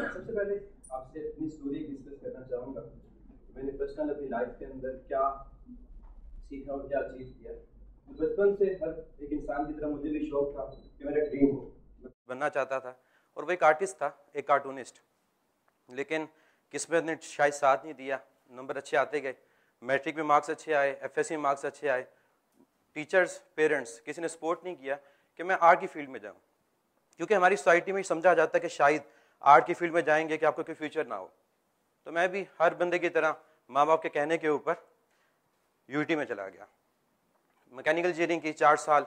सबसे पहले आपसे अपनी स्टोरी डिस्कस करना चाहूँगा मैंने पर्सनल अपनी लाइफ के अंदर क्या सीखा और क्या अचीव किया तो बचपन से हर एक इंसान की तरह मुझे भी शौक था कि मेरा ड्रीम हो बनना चाहता था और वो एक आर्टिस्ट था एक कार्टूनिस्ट लेकिन किस्मत ने शायद साथ नहीं दिया नंबर अच्छे आते गए मैट्रिक में मार्क्स अच्छे आए एफ में मार्क्स अच्छे आए टीचर्स पेरेंट्स किसी ने सपोर्ट नहीं किया कि मैं आर्ट की फील्ड में जाऊं क्योंकि हमारी सोसाइटी में समझा जाता है कि शायद आर्ट की फील्ड में जाएंगे कि आपको कोई फ्यूचर ना हो तो मैं भी हर बंदे की तरह माँ बाप के कहने के ऊपर यूटी में चला गया मैकेनिकल इंजीनियरिंग की चार साल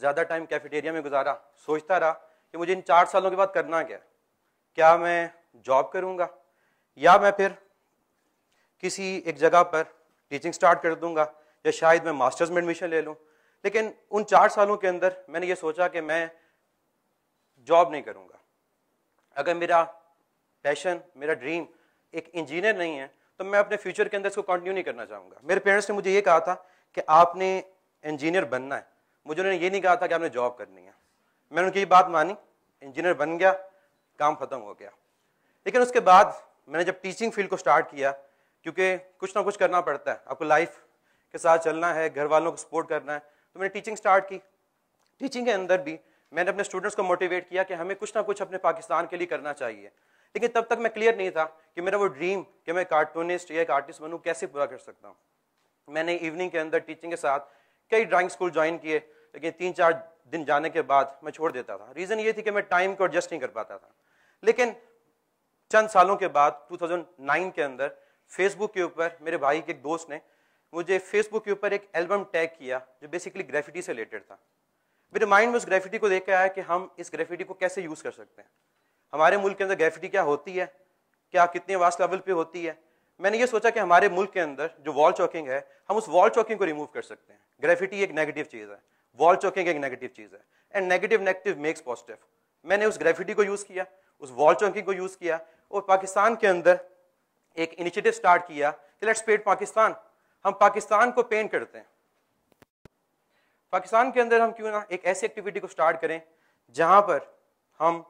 ज़्यादा टाइम कैफेटेरिया में गुजारा सोचता रहा कि मुझे इन चार सालों के बाद करना क्या क्या मैं जॉब करूँगा या मैं फिर किसी एक जगह पर टीचिंग स्टार्ट कर दूंगा या शायद मैं मास्टर्स में एडमिशन ले लूँ लेकिन उन चार सालों के अंदर मैंने ये सोचा कि मैं जॉब नहीं करूँगा अगर मेरा पैशन मेरा ड्रीम एक इंजीनियर नहीं है तो मैं अपने फ्यूचर के अंदर इसको कंटिन्यू नहीं करना चाहूँगा मेरे पेरेंट्स ने मुझे ये कहा था कि आपने इंजीनियर बनना है मुझे उन्होंने ये नहीं कहा था कि आपने जॉब करनी है मैंने उनकी बात मानी इंजीनियर बन गया काम ख़त्म हो गया लेकिन उसके बाद मैंने जब टीचिंग फील्ड को स्टार्ट किया क्योंकि कुछ ना कुछ करना पड़ता है आपको लाइफ के साथ चलना है घर वालों को सपोर्ट करना है तो मैंने टीचिंग स्टार्ट की टीचिंग के अंदर भी मैंने अपने स्टूडेंट्स को मोटिवेट किया कि हमें कुछ ना कुछ अपने पाकिस्तान के लिए करना चाहिए लेकिन तब तक मैं क्लियर नहीं था कि मेरा वो ड्रीम कि मैं कार्टूनिस्ट या एक आर्टिस्ट बनूँ कैसे पूरा कर सकता हूँ मैंने इवनिंग के अंदर टीचिंग के साथ कई ड्राइंग स्कूल ज्वाइन किए लेकिन तीन चार दिन जाने के बाद मैं छोड़ देता था रीज़न ये थी कि मैं टाइम को एडजस्ट नहीं कर पाता था लेकिन चंद सालों के बाद 2009 के अंदर फेसबुक के ऊपर मेरे भाई के एक दोस्त ने मुझे फेसबुक के ऊपर एक एल्बम टैग किया जो बेसिकली ग्रेफिटी से रिलेटेड था मेरे माइंड में उस ग्रेफिटी को देख के आया कि हम इस ग्रेफिटी को कैसे यूज़ कर सकते हैं हमारे मुल्क के अंदर ग्रेफिटी क्या होती है क्या कितने वास्ट लेवल पे होती है मैंने ये सोचा कि हमारे मुल्क के अंदर जो वॉल चौकिंग है हम उस वॉल चौकिंग को रिमूव कर सकते हैं ग्रेफिटी एक नेगेटिव चीज़ है वॉल चौकिंग एक नेगेटिव चीज़ है and negative negative makes positive मैंने उस ग्रेफिटी को यूज़ किया उस वॉल चौकिंग को यूज़ किया और पाकिस्तान के अंदर एक इनिशिएटिव स्टार्ट किया कि लेट्स पेंट पाकिस्तान हम पाकिस्तान को पेंट करते हैं पाकिस्तान के अंदर हम क्यों ना एक ऐसी एक्टिविटी को स्टार्ट करें जहाँ पर हम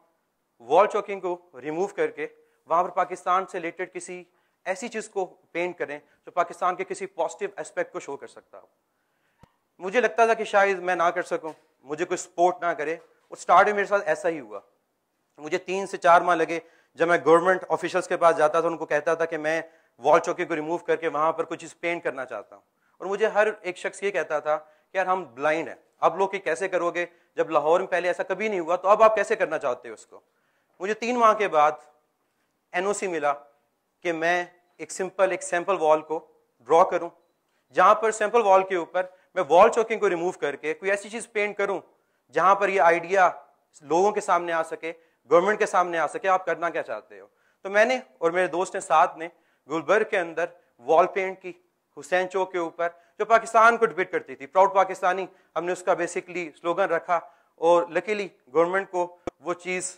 वॉल चौकिंग को रिमूव करके वहाँ पर पाकिस्तान से रिलेटेड किसी ऐसी चीज़ को पेंट करें जो पाकिस्तान के किसी पॉजिटिव एस्पेक्ट को शो कर सकता हो मुझे लगता था कि शायद मैं ना कर सकूं मुझे कोई सपोर्ट ना करे और स्टार्ट में मेरे साथ ऐसा ही हुआ मुझे तीन से चार माह लगे जब मैं गवर्नमेंट ऑफिशल्स के पास जाता था उनको कहता था कि मैं वॉल चौकी को रिमूव करके वहाँ पर कुछ चीज़ पेंट करना चाहता हूँ और मुझे हर एक शख्स ये कहता था कि यार हम ब्लाइंड हैं अब लोग कैसे करोगे जब लाहौर में पहले ऐसा कभी नहीं हुआ तो अब आप कैसे करना चाहते हो उसको मुझे तीन माह के बाद एनओसी मिला कि मैं एक सिंपल एक सैंपल वॉल को ड्रॉ करूं जहां पर सैंपल वॉल के ऊपर मैं वॉल चौकिंग को रिमूव करके कोई ऐसी चीज पेंट करूं जहां पर ये आइडिया लोगों के सामने आ सके गवर्नमेंट के सामने आ सके आप करना क्या चाहते हो तो मैंने और मेरे दोस्त ने साथ ने गुलबर्ग के अंदर वॉल पेंट की हुसैन चौक के ऊपर जो पाकिस्तान को डिबेट करती थी प्राउड पाकिस्तानी हमने उसका बेसिकली स्लोगन रखा और लकीली गवर्नमेंट को वो चीज़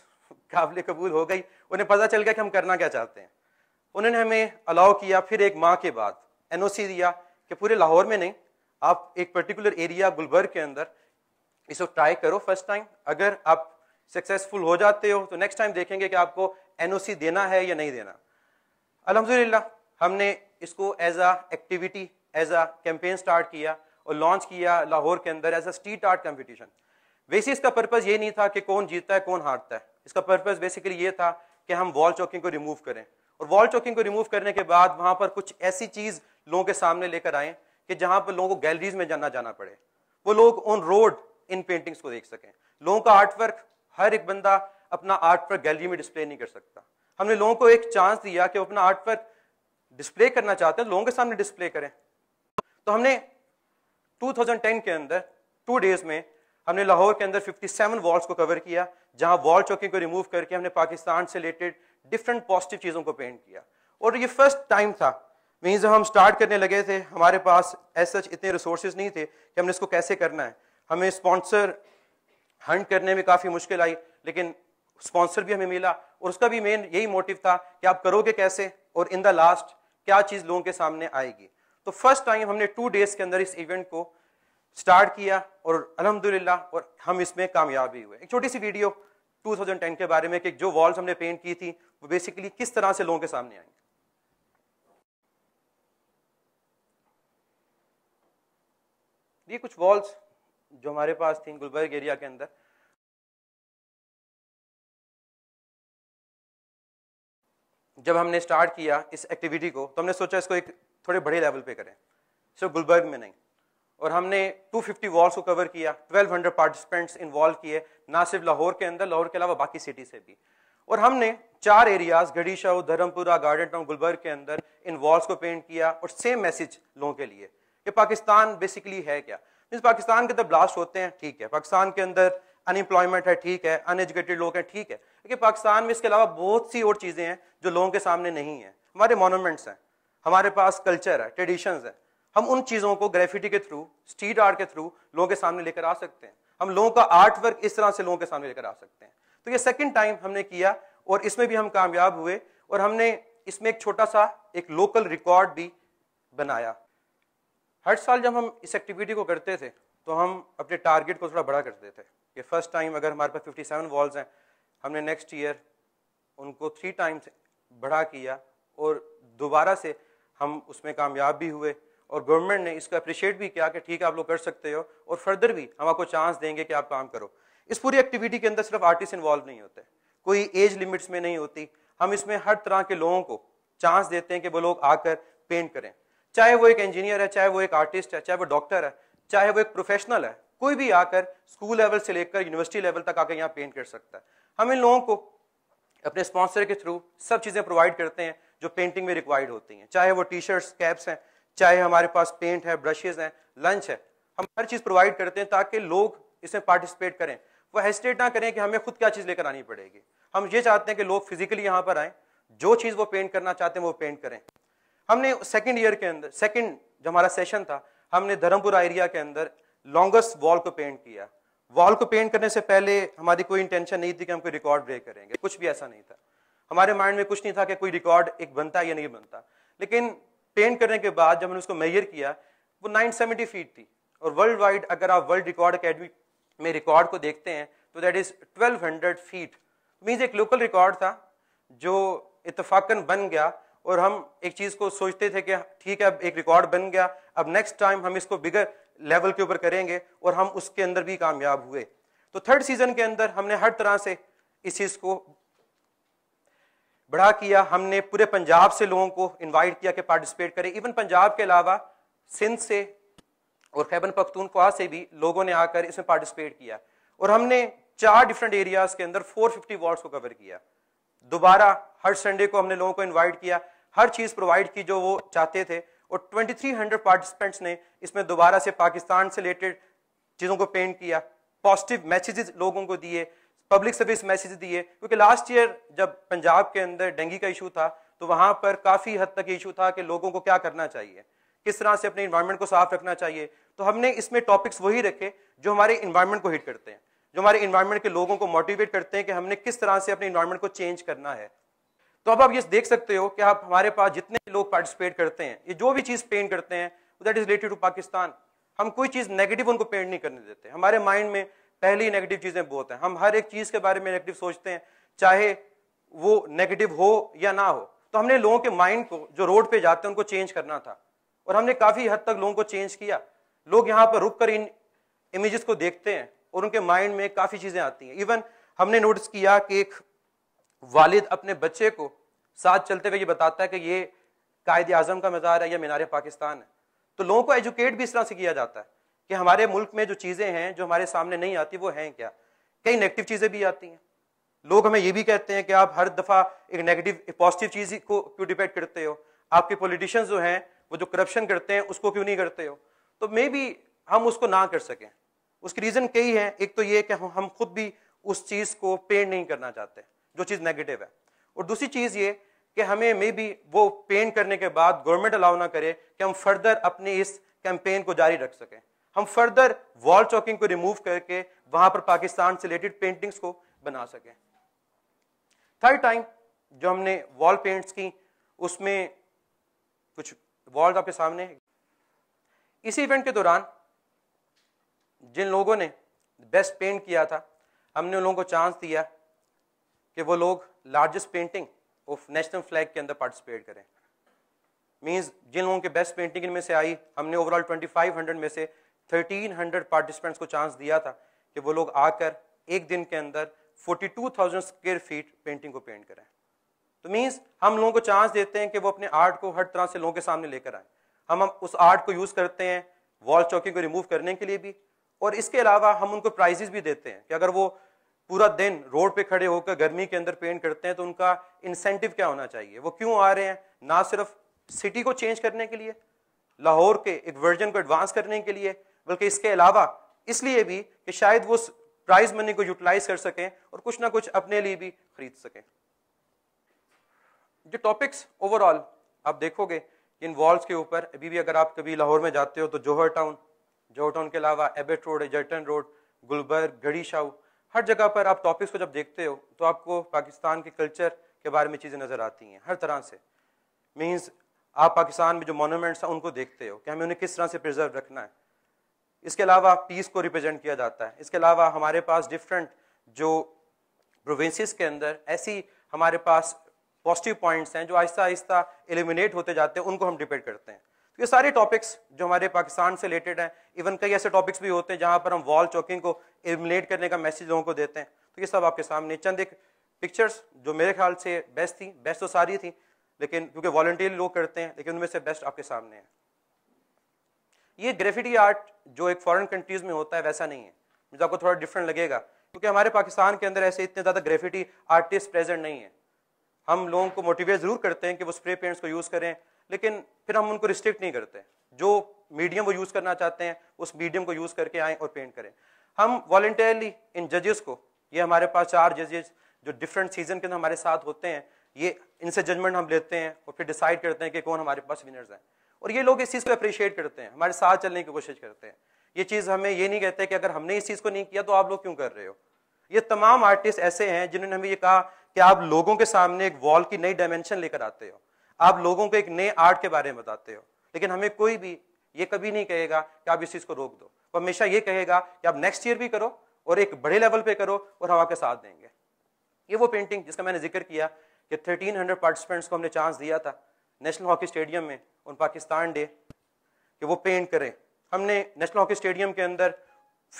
काबिल कबूल हो गई उन्हें पता चल गया कि हम करना क्या चाहते हैं उन्होंने हमें अलाउ किया फिर एक माह के बाद एन दिया कि पूरे लाहौर में नहीं आप एक पर्टिकुलर एरिया गुलबर्ग के अंदर इसको ट्राई करो फर्स्ट टाइम अगर आप सक्सेसफुल हो जाते हो तो नेक्स्ट टाइम देखेंगे कि आपको एनओसी देना है या नहीं देना अलहमदिल्ला हमने इसको as a activity as a campaign start किया और लॉन्च किया लाहौर के अंदर as a street art competition वैसे इसका पर्पस ये नहीं था कि कौन जीतता है कौन हारता है इसका पर्पस बेसिकली ये था कि हम वॉल चौकिंग को रिमूव करें और वॉल चौकिंग को रिमूव करने के बाद वहाँ पर कुछ ऐसी चीज़ लोगों के सामने लेकर आए कि जहाँ पर लोगों को गैलरीज में जाना जाना पड़े वो लोग ऑन रोड इन पेंटिंग्स को देख सकें लोगों का आर्ट वर्क हर एक बंदा अपना आर्ट वर्क गैलरी में डिस्प्ले नहीं कर सकता हमने लोगों को एक चांस दिया कि अपना आर्ट वर्क डिस्प्ले करना चाहते हैं लोगों के सामने डिस्प्ले करें तो हमने 2010 के अंदर टू डेज में हमने लाहौर के अंदर 57 वॉल्स को कवर किया जहां वॉल चौकिंग को रिमूव करके हमने पाकिस्तान से रिलेटेड डिफरेंट पॉजिटिव चीज़ों को पेंट किया और ये फर्स्ट टाइम था वहीं जब हम स्टार्ट करने लगे थे हमारे पास एज सच इतने रिसोर्सेज नहीं थे कि हमने इसको कैसे करना है हमें स्पॉन्सर हंड करने में काफ़ी मुश्किल आई लेकिन स्पॉन्सर भी हमें मिला और उसका भी मेन यही मोटिव था कि आप करोगे कैसे और इन द लास्ट क्या चीज़ लोगों के सामने आएगी तो फर्स्ट टाइम हमने टू डेज के अंदर इस इवेंट को स्टार्ट किया और अलहमदुल्ला और हम इसमें कामयाब भी हुए एक छोटी सी वीडियो 2010 के बारे में कि जो वॉल्स हमने पेंट की थी वो बेसिकली किस तरह से लोगों के सामने आएंगे ये कुछ वॉल्स जो हमारे पास थी गुलबर्ग एरिया के अंदर जब हमने स्टार्ट किया इस एक्टिविटी को तो हमने सोचा इसको एक थोड़े बड़े लेवल पे करें सिर्फ गुलबर्ग में नहीं और हमने 250 वॉल्स को कवर किया 1200 पार्टिसिपेंट्स इन्वॉल्व किए ना सिर्फ लाहौर के अंदर लाहौर के अलावा बाकी सिटी से भी और हमने चार areas Garhi Shah Dharampura garden town Gulberg के अंदर इन वॉल्स को पेंट किया और सेम मैसेज लोगों के लिए कि पाकिस्तान बेसिकली है क्या मीन पाकिस्तान के अंदर ब्लास्ट होते हैं ठीक है पाकिस्तान के अंदर अनएम्प्लॉयमेंट है ठीक है अनएजुकेटेड लोग हैं ठीक है लेकिन पाकिस्तान में इसके अलावा बहुत सी और चीज़ें हैं जो लोगों के सामने नहीं है हमारे मोनूमेंट्स हैं हमारे पास कल्चर है ट्रेडिशंस है हम उन चीज़ों को ग्रेफिटी के थ्रू स्ट्रीट आर्ट के थ्रू लोगों के सामने लेकर आ सकते हैं हम लोगों का आर्ट वर्क इस तरह से लोगों के सामने लेकर आ सकते हैं तो ये सेकेंड टाइम हमने किया और इसमें भी हम कामयाब हुए और हमने इसमें एक छोटा सा एक लोकल रिकॉर्ड भी बनाया हर साल जब हम इस एक्टिविटी को करते थे तो हम अपने टारगेट को थोड़ा बड़ा करते थे ये फर्स्ट टाइम अगर हमारे पास फिफ्टी सेवन वॉल्स हैं हमने नेक्स्ट ईयर उनको थ्री टाइम्स बढ़ा किया और दोबारा से हम उसमें कामयाब भी हुए और गवर्नमेंट ने इसको अप्रिशिएट भी किया कि ठीक है आप लोग कर सकते हो और फर्दर भी हम आपको चांस देंगे कि आप काम करो इस पूरी एक्टिविटी के अंदर सिर्फ आर्टिस्ट इन्वॉल्व नहीं होते कोई एज लिमिट्स में नहीं होती हम इसमें हर तरह के लोगों को चांस देते हैं कि वो लोग आकर पेंट करें चाहे वो एक इंजीनियर है चाहे वो एक आर्टिस्ट है चाहे वो डॉक्टर है चाहे वो एक प्रोफेशनल है कोई भी आकर स्कूल लेवल से लेकर यूनिवर्सिटी लेवल तक आकर यहाँ पेंट कर सकता है हम इन लोगों को अपने स्पॉन्सर के थ्रू सब चीज़ें प्रोवाइड करते हैं जो पेंटिंग में रिक्वायर्ड होती हैं चाहे वो टी शर्ट्स कैप्स हैं चाहे हमारे पास पेंट है ब्रशेज हैं लंच है हम हर चीज़ प्रोवाइड करते हैं ताकि लोग इसमें पार्टिसिपेट करें वो हेस्टेट ना करें कि हमें खुद क्या चीज़ लेकर आनी पड़ेगी हम ये चाहते हैं कि लोग फिजिकली यहाँ पर आएँ जो चीज़ वो पेंट करना चाहते हैं वो पेंट करें हमने सेकेंड ईयर के अंदर सेकेंड जो हमारा सेशन था हमने धर्मपुरा एरिया के अंदर लॉन्गेस्ट वॉल को पेंट किया वॉल को पेंट करने से पहले हमारी कोई इंटेंशन नहीं थी कि हम कोई रिकॉर्ड ब्रेक करेंगे कुछ भी ऐसा नहीं था हमारे माइंड में कुछ नहीं था कि कोई रिकॉर्ड एक बनता या नहीं बनता लेकिन पेंट करने के बाद जब हमने उसको मेजर किया वो 970 फीट थी और वर्ल्ड वाइड अगर आप वर्ल्ड रिकॉर्ड अकेडमी में रिकॉर्ड को देखते हैं तो दैट इज़ 1200 फीट मीन्स एक लोकल रिकॉर्ड था जो इतफाक़न बन गया और हम एक चीज़ को सोचते थे कि ठीक है अब एक रिकॉर्ड बन गया अब नेक्स्ट टाइम हम इसको बिगर लेवल के ऊपर करेंगे और हम उसके अंदर भी कामयाब हुए तो थर्ड सीजन के अंदर हमने हर तरह से इस चीज़ को बढ़ा किया हमने पूरे पंजाब से लोगों को इनवाइट किया कि पार्टिसिपेट करें इवन पंजाब के अलावा सिंध से और खैबन पख्तूनख्वा से भी लोगों ने आकर इसमें पार्टिसिपेट किया और हमने चार डिफरेंट एरियाज के अंदर 450 फिफ्टी वार्ड्स को कवर किया दोबारा हर संडे को हमने लोगों को इनवाइट किया हर चीज़ प्रोवाइड की जो वो चाहते थे और 2300 पार्टिसिपेंट्स ने इसमें दोबारा से पाकिस्तान से रिलेटेड चीज़ों को पेंट किया पॉजिटिव मैसेजेस लोगों को दिए पब्लिक सर्विस मैसेज दिए क्योंकि लास्ट ईयर जब पंजाब के अंदर डेंगी का इशू था तो वहाँ पर काफ़ी हद तक इशू था कि लोगों को क्या करना चाहिए किस तरह से अपने इन्वायरमेंट को साफ रखना चाहिए तो हमने इसमें टॉपिक्स वही रखे जो हमारे इन्वायरमेंट को हिट करते हैं जो हमारे इन्वायरमेंट के लोगों को मोटिवेट करते हैं कि हमने किस तरह से अपने इन्वायरमेंट को चेंज करना है तो अब आप ये देख सकते हो कि आप हमारे पास जितने लोग पार्टिसिपेट करते हैं ये जो भी चीज़ पेंट करते हैं that is related to Pakistan हम कोई चीज़ नेगेटिव उनको पेंट नहीं करने देते हमारे माइंड में पहली नेगेटिव चीज़ें बहुत हैं हम हर एक चीज़ के बारे में नेगेटिव सोचते हैं चाहे वो नेगेटिव हो या ना हो तो हमने लोगों के माइंड को जो रोड पे जाते हैं उनको चेंज करना था और हमने काफ़ी हद तक लोगों को चेंज किया लोग यहाँ पर रुक कर इन इमेज को देखते हैं और उनके माइंड में काफ़ी चीज़ें आती हैं इवन हमने नोटिस किया कि एक वालिद अपने बच्चे को साथ चलते हुए ये बताता है कि ये कायद अजम का मज़ार है या मीनार पाकिस्तान है तो लोगों को एजुकेट भी इस तरह से किया जाता है कि हमारे मुल्क में जो चीज़ें हैं जो हमारे सामने नहीं आती वो हैं क्या कई नेगेटिव चीज़ें भी आती हैं लोग हमें ये भी कहते हैं कि आप हर दफ़ा एक नेगेटिव पॉजिटिव चीज़ को क्यों डिपेंड करते हो आपके पॉलिटिशियंस जो हैं वो जो करप्शन करते हैं उसको क्यों नहीं करते हो तो मे बी हम उसको ना कर सकें उसकी रीज़न कई है एक तो ये कि हम खुद भी उस चीज़ को पेड़ नहीं करना चाहते जो चीज़ नेगेटिव है और दूसरी चीज़ ये कि हमें मे बी वो पेंट करने के बाद गवर्नमेंट अलाउ ना करे कि हम फर्दर अपने इस कैंपेन को जारी रख सकें हम फर्दर वॉल चौकिंग को रिमूव करके वहां पर पाकिस्तान से रिलेटेड पेंटिंग्स को बना सकें थर्ड टाइम जो हमने वॉल पेंट्स की उसमें कुछ वॉल्स आपके सामने इसी इवेंट के दौरान जिन लोगों ने बेस्ट पेंट किया था हमने उन लोगों को चांस दिया कि वो लोग largest painting of national flag के अंदर पार्टिसिपेट करें मीन्स जिन लोगों के बेस्ट पेंटिंग इनमें से आई हमने ओवरऑल 2500 में से 1300 पार्टिसिपेंट्स को चांस दिया था कि वो लोग आकर एक दिन के अंदर 42,000 स्क्वेयर फीट पेंटिंग को पेंट करें तो मीन्स हम लोगों को चांस देते हैं कि वो अपने आर्ट को हर तरह से लोगों के सामने लेकर आए हम हम उस आर्ट को यूज़ करते हैं वॉल चौकी को रिमूव करने के लिए भी और इसके अलावा हम उनको प्राइजेस भी देते हैं कि अगर वो पूरा दिन रोड पे खड़े होकर गर्मी के अंदर पेंट करते हैं तो उनका इंसेंटिव क्या होना चाहिए वो क्यों आ रहे हैं ना सिर्फ सिटी को चेंज करने के लिए लाहौर के एक वर्जन को एडवांस करने के लिए बल्कि इसके अलावा इसलिए भी कि शायद वो प्राइज मनी को यूटिलाइज कर सकें और कुछ ना कुछ अपने लिए भी खरीद सकें जो टॉपिक्स ओवरऑल आप देखोगे इन वॉल्स के ऊपर अभी भी अगर आप कभी लाहौर में जाते हो तो जौहर टाउन जौहर टाउन के अलावा Abbott road Egerton road Gulberg Garhi Shah हर जगह पर आप टॉपिक्स को जब देखते हो तो आपको पाकिस्तान के कल्चर के बारे में चीज़ें नज़र आती हैं हर तरह से मीन्स आप पाकिस्तान में जो मोनूमेंट्स हैं उनको देखते हो कि हमें उन्हें किस तरह से प्रिजर्व रखना है इसके अलावा पीस को रिप्रेजेंट किया जाता है इसके अलावा हमारे पास डिफरेंट जो प्रोविंसेस के अंदर ऐसी हमारे पास पॉजिटिव पॉइंट्स हैं जो आहिस्ता आहिस्ता एलिमिनेट होते जाते हैं उनको हम डिपेंड करते हैं तो ये सारे टॉपिक्स जो हमारे पाकिस्तान से रिलेटेड हैं इवन कई ऐसे टॉपिक्स भी होते हैं जहाँ पर हम वॉल चौकिंग को एलिमिनेट करने का मैसेज लोगों को देते हैं तो ये सब आपके सामने चंद एक पिक्चर्स जो मेरे ख्याल से बेस्ट थी बेस्ट तो सारी थी लेकिन क्योंकि वॉल्टियर लोग करते हैं लेकिन उनमें से बेस्ट आपके सामने है ये ग्रेफिटी आर्ट जो एक फॉरेन कंट्रीज़ में होता है वैसा नहीं है मुझे आपको थोड़ा डिफरेंट लगेगा क्योंकि हमारे पाकिस्तान के अंदर ऐसे इतने ज़्यादा ग्रेफिटी आर्टिस्ट प्रेजेंट नहीं है हम लोगों को मोटिवेट ज़रूर करते हैं कि वो स्प्रे पेंट्स को यूज़ करें लेकिन फिर हम उनको रिस्ट्रिक्ट नहीं करते जो मीडियम वो यूज़ करना चाहते हैं उस मीडियम को यूज़ करके आएँ और पेंट करें हम वॉलेंटियरली इन जजेस को ये हमारे पास चार जजेस जो डिफरेंट सीजन के हमारे साथ होते हैं ये इनसे जजमेंट हम लेते हैं और फिर डिसाइड करते हैं कि कौन हमारे पास विनर्स हैं और ये लोग इस चीज़ को अप्रिशिएट करते हैं हमारे साथ चलने की कोशिश करते हैं ये चीज़ हमें ये नहीं कहते कि अगर हमने इस चीज़ को नहीं किया तो आप लोग क्यों कर रहे हो ये तमाम आर्टिस्ट ऐसे हैं जिन्होंने हमें ये कहा कि आप लोगों के सामने एक वॉल की नई डायमेंशन लेकर आते हो आप लोगों को एक नए आर्ट के बारे में बताते हो लेकिन हमें कोई भी ये कभी नहीं कहेगा कि आप इस चीज़ को रोक दो वो हमेशा ये कहेगा कि आप नेक्स्ट ईयर भी करो और एक बड़े लेवल पे करो और हम आपके साथ देंगे ये वो पेंटिंग जिसका मैंने जिक्र किया कि 1300 पार्टिसिपेंट्स को हमने चांस दिया था नेशनल हॉकी स्टेडियम में उन पाकिस्तान डे कि वो पेंट करें हमने नेशनल हॉकी स्टेडियम के अंदर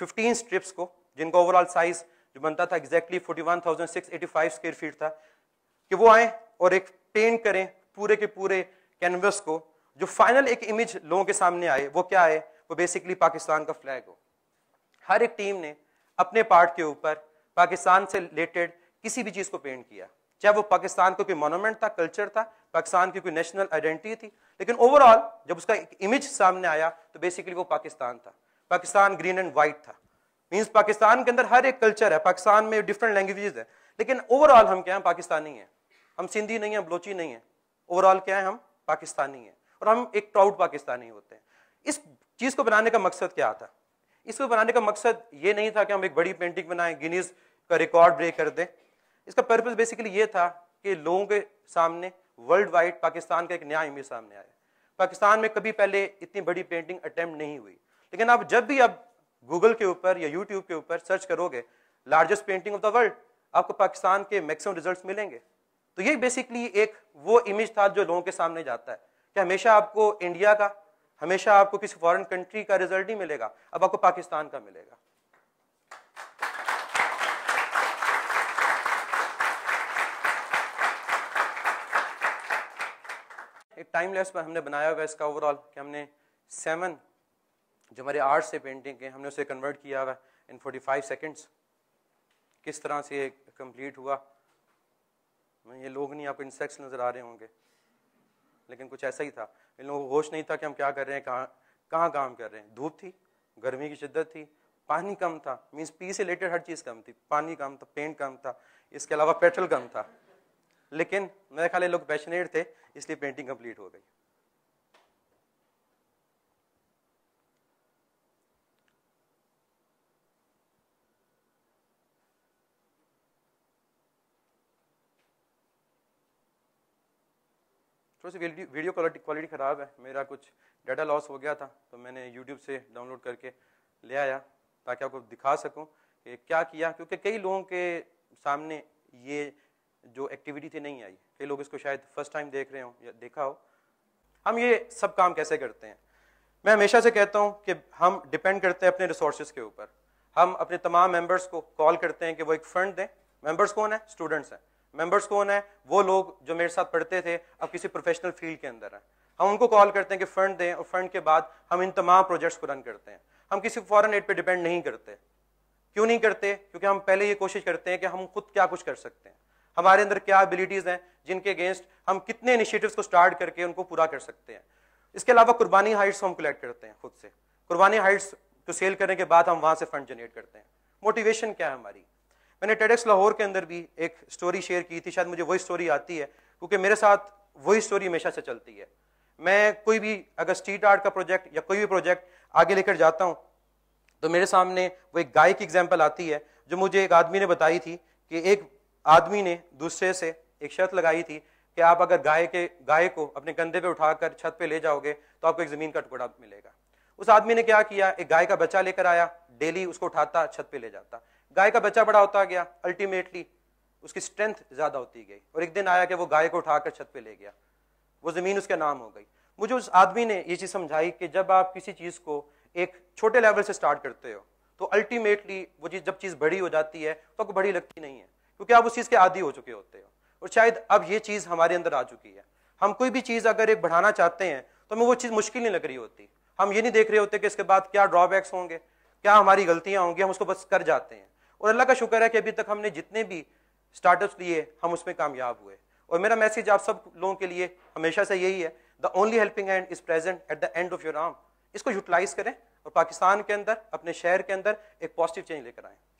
15 स्ट्रिप्स को जिनका ओवरऑल साइज जो बनता था एग्जैक्टली फाइव स्क्वायर फीट था कि वो आए और एक पेंट करें पूरे के पूरे कैनवस को जो फाइनल एक इमेज लोगों के सामने आए वो क्या है वो बेसिकली पाकिस्तान का फ्लैग हो हर एक टीम ने अपने पार्ट के ऊपर पाकिस्तान से रिलेटेड किसी भी चीज़ को पेंट किया चाहे वो पाकिस्तान का को कोई मोनोमेंट था कल्चर था पाकिस्तान की कोई नेशनल आइडेंटिटी थी लेकिन ओवरऑल जब उसका एक इमेज सामने आया तो बेसिकली वो पाकिस्तान था पाकिस्तान ग्रीन एंड वाइट था मीन्स पाकिस्तान के अंदर हर एक कल्चर है पाकिस्तान में डिफरेंट लैंग्वेजेस है लेकिन ओवरऑल हम क्या हैं पाकिस्तानी हैं हम सिंधी नहीं हैं बलोची नहीं हैं ओवरऑल क्या है हम पाकिस्तानी हैं और हम एक प्राउड पाकिस्तानी होते हैं इस चीज़ को बनाने का मकसद क्या था इसको बनाने का मकसद ये नहीं था कि हम एक बड़ी पेंटिंग बनाएं गिनीज का रिकॉर्ड ब्रेक कर दें इसका पर्पज़ बेसिकली ये था कि लोगों के सामने वर्ल्ड वाइड पाकिस्तान का एक नया इमेज सामने आया पाकिस्तान में कभी पहले इतनी बड़ी पेंटिंग अटैम्प्ट नहीं हुई लेकिन आप जब भी आप गूगल के ऊपर या यूट्यूब के ऊपर सर्च करोगे largest painting of the world आपको पाकिस्तान के मैक्सिमम रिजल्ट्स मिलेंगे तो ये बेसिकली एक वो इमेज था जो लोगों के सामने जाता है कि हमेशा आपको इंडिया का हमेशा आपको किसी फॉरेन कंट्री का रिजल्ट नहीं मिलेगा अब आपको पाकिस्तान का मिलेगा एक टाइम लेस पर हमने बनाया हुआ इसका ओवरऑल कि हमने सेवन जो हमारे आर्ट से पेंटिंग है हमने उसे कन्वर्ट किया हुआ इन 45 सेकंड्स किस तरह से कंप्लीट हुआ हमें ये लोग नहीं आपको इंसेक्ट्स नज़र आ रहे होंगे लेकिन कुछ ऐसा ही था इन लोगों को होश नहीं था कि हम क्या कर रहे हैं कहाँ कहाँ काम कर रहे हैं धूप थी गर्मी की शिद्दत थी पानी कम था मीन्स पी से रिलेटेड हर चीज़ कम थी पानी कम था पेंट कम था इसके अलावा पेट्रोल कम था लेकिन मेरे ख्याल लोग पैशनेट थे इसलिए पेंटिंग कंप्लीट हो गई थोड़ी सी वीडियो क्वालिटी क्वालिटी ख़राब है मेरा कुछ डाटा लॉस हो गया था तो मैंने यूट्यूब से डाउनलोड करके ले आया ताकि आपको दिखा सकूँ कि क्या किया क्योंकि कई लोगों के सामने ये जो एक्टिविटी थी नहीं आई कई लोग इसको शायद फर्स्ट टाइम देख रहे हो या देखा हो हम ये सब काम कैसे करते हैं मैं हमेशा से कहता हूँ कि हम डिपेंड करते हैं अपने रिसोर्स के ऊपर हम अपने तमाम मेम्बर्स को कॉल करते हैं कि वो एक फंड दें मेम्बर्स कौन है स्टूडेंट्स हैं मेंबर्स कौन है वो लोग जो मेरे साथ पढ़ते थे अब किसी प्रोफेशनल फील्ड के अंदर हैं हम उनको कॉल करते हैं कि फंड दें और फंड के बाद हम इन तमाम प्रोजेक्ट्स को रन करते हैं हम किसी फॉरन एड पे डिपेंड नहीं करते क्यों नहीं करते क्योंकि हम पहले ये कोशिश करते हैं कि हम खुद क्या कुछ कर सकते हैं हमारे अंदर क्या एबिलिटीज़ हैं जिनके अगेंस्ट हम कितने इनिशिएटिव्स को स्टार्ट करके उनको पूरा कर सकते हैं इसके अलावा कुर्बानी हाइट्स हम कलेक्ट करते हैं खुद से कुर्बानी हाइट्स को सेल करने के बाद हम वहाँ से फंड जनरेट करते हैं मोटिवेशन क्या है हमारी मैंने टेडेक्स लाहौर के अंदर भी एक स्टोरी शेयर की थी शायद मुझे वही स्टोरी आती है क्योंकि मेरे साथ वही स्टोरी हमेशा से चलती है मैं कोई भी अगर स्ट्रीट आर्ट का प्रोजेक्ट या कोई भी प्रोजेक्ट आगे लेकर जाता हूँ तो मेरे सामने वो एक गाय की एग्जाम्पल आती है जो मुझे एक आदमी ने बताई थी कि एक आदमी ने दूसरे से एक शर्त लगाई थी कि आप अगर गाय के गाय को अपने कंधे पे उठाकर छत पे ले जाओगे तो आपको एक ज़मीन का टुकड़ा मिलेगा उस आदमी ने क्या किया एक गाय का बच्चा लेकर आया डेली उसको उठाता छत पे ले जाता गाय का बच्चा बड़ा होता गया अल्टीमेटली उसकी स्ट्रेंथ ज्यादा होती गई और एक दिन आया कि वो गाय को उठाकर छत पे ले गया वो जमीन उसके नाम हो गई मुझे उस आदमी ने ये चीज समझाई कि जब आप किसी चीज को एक छोटे लेवल से स्टार्ट करते हो तो अल्टीमेटली वो चीज जब चीज बड़ी हो जाती है तो आपको बड़ी लगती नहीं है क्योंकि आप उस चीज के आदि हो चुके होते हो और शायद अब ये चीज हमारे अंदर आ चुकी है हम कोई भी चीज अगर एक बढ़ाना चाहते हैं तो हमें वो चीज मुश्किल नहीं लग रही होती हम ये नहीं देख रहे होते कि इसके बाद क्या ड्रॉबैक्स होंगे क्या हमारी गलतियां होंगी हम उसको बस कर जाते हैं और अल्लाह का शुक्र है कि अभी तक हमने जितने भी स्टार्टअप लिए हम उसमें कामयाब हुए और मेरा मैसेज आप सब लोगों के लिए हमेशा से यही है the only helping hand is present at the end of your arm इसको यूटिलाइज करें और पाकिस्तान के अंदर अपने शहर के अंदर एक पॉजिटिव चेंज लेकर आएँ